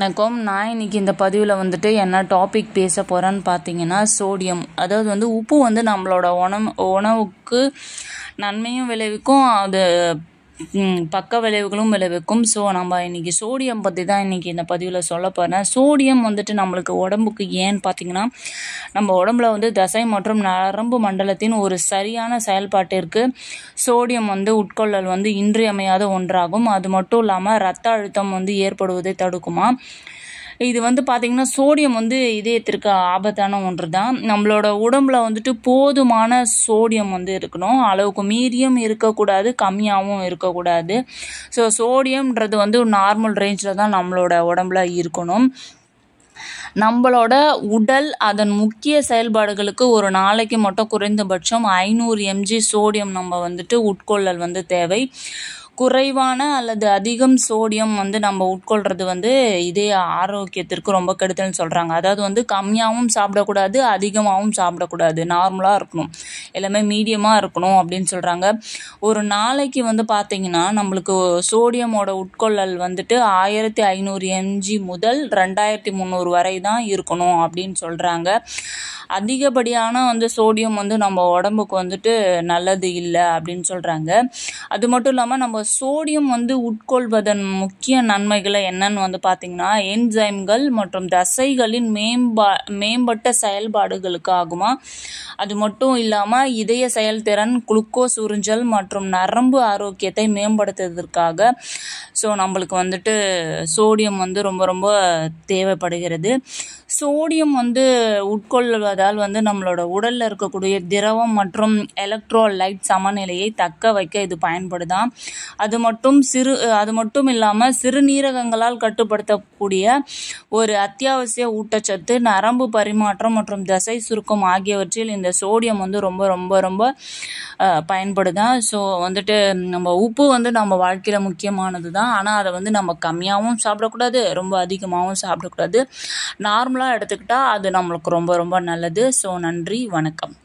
வணக்கம் நான் இன்னைக்கு இந்த பதிவில் வந்துட்டு என்ன டாபிக் பேச போகிறேன்னு பார்த்தீங்கன்னா சோடியம் அதாவது வந்து உப்பு வந்து நம்மளோட உணவு உணவுக்கு நன்மையும் விளைவிக்கும் அது பக்க விளைவுகளும் விளைவிக்கும் ஸோ நம்ம இன்றைக்கி சோடியம் பற்றி தான் இன்றைக்கி இந்த பதிவில் சொல்ல போகிறேன் சோடியம் வந்துட்டு நம்மளுக்கு உடம்புக்கு ஏன்னு பார்த்திங்கன்னா நம்ம உடம்புல வந்து தசை மற்றும் நரம்பு மண்டலத்தின் ஒரு சரியான செயல்பாட்டிற்கு சோடியம் வந்து உட்கொள்ளல் வந்து இன்றியமையாத ஒன்றாகும் அது மட்டும் இல்லாமல் ரத்த அழுத்தம் வந்து ஏற்படுவதை தடுக்குமா இது வந்து பார்த்திங்கன்னா சோடியம் வந்து இதயத்திற்கு ஆபத்தான ஒன்று தான் நம்மளோட உடம்புல வந்துட்டு போதுமான சோடியம் வந்து இருக்கணும் அளவுக்கு மீறியும் இருக்கக்கூடாது கம்மியாகவும் இருக்கக்கூடாது ஸோ சோடியம்ன்றது வந்து நார்மல் ரேஞ்சில் தான் நம்மளோட உடம்புல இருக்கணும் நம்மளோட உடல் அதன் முக்கிய செயல்பாடுகளுக்கு ஒரு நாளைக்கு மட்டும் குறைந்தபட்சம் ஐநூறு எம்ஜி சோடியம் நம்ம வந்துட்டு உட்கொள்ளல் வந்து தேவை குறைவான அல்லது அதிகம் சோடியம் வந்து நம்ம உட்கொள்கிறது வந்து இதே ஆரோக்கியத்திற்கு ரொம்ப கெடுதல்னு சொல்கிறாங்க அதாவது வந்து கம்மியாகவும் சாப்பிடக்கூடாது அதிகமாகவும் சாப்பிடக்கூடாது நார்மலாக இருக்கணும் எல்லாமே மீடியமாக இருக்கணும் அப்படின்னு சொல்கிறாங்க ஒரு நாளைக்கு வந்து பார்த்திங்கன்னா நம்மளுக்கு சோடியமோட உட்கொள்ளல் வந்துட்டு ஆயிரத்தி ஐநூறு எம்ஜி முதல் ரெண்டாயிரத்தி முந்நூறு வரை தான் இருக்கணும் அப்படின்னு சொல்கிறாங்க அதிகப்படியான வந்து சோடியம் வந்து நம்ம உடம்புக்கு வந்துட்டு நல்லது இல்லை அப்படின்னு சொல்கிறாங்க அது மட்டும் இல்லாமல் நம்ம சோடியம் வந்து உட்கொள்வதன் முக்கிய நன்மைகளை என்னன்னு வந்து பார்த்திங்கன்னா என்சைம்கள் மற்றும் தசைகளின் மேம்பா மேம்பட்ட செயல்பாடுகளுக்காகுமா அது மட்டும் இல்லாமல் இதய செயல்திறன் குளுக்கோஸ் உறிஞ்சல் மற்றும் நரம்பு ஆரோக்கியத்தை மேம்படுத்துவதற்காக ஸோ நம்மளுக்கு வந்துட்டு சோடியம் வந்து ரொம்ப ரொம்ப தேவைப்படுகிறது சோடியம் வந்து உட்கொள்வதால் வந்து நம்மளோட உடலில் இருக்கக்கூடிய திரவம் மற்றும் எலக்ட்ரோலைட் சமநிலையை தக்க வைக்க இது பயன்படுதான் அது மட்டும் சிறு அது மட்டும் இல்லாமல் சிறுநீரகங்களால் கட்டுப்படுத்தக்கூடிய ஒரு அத்தியாவசிய ஊட்டச்சத்து நரம்பு பரிமாற்றம் மற்றும் தசை சுருக்கம் ஆகியவற்றில் இந்த சோடியம் வந்து ரொம்ப ரொம்ப ரொம்ப பயன்படுதான் ஸோ வந்துட்டு நம்ம உப்பு வந்து நம்ம வாழ்க்கையில் முக்கியமானது தான் ஆனால் அதை வந்து நம்ம கம்மியாகவும் சாப்பிடக்கூடாது ரொம்ப அதிகமாகவும் சாப்பிடக்கூடாது நார்மலாக நார்மலாக எடுத்துக்கிட்டால் அது நம்மளுக்கு ரொம்ப ரொம்ப நல்லது ஸோ நன்றி வணக்கம்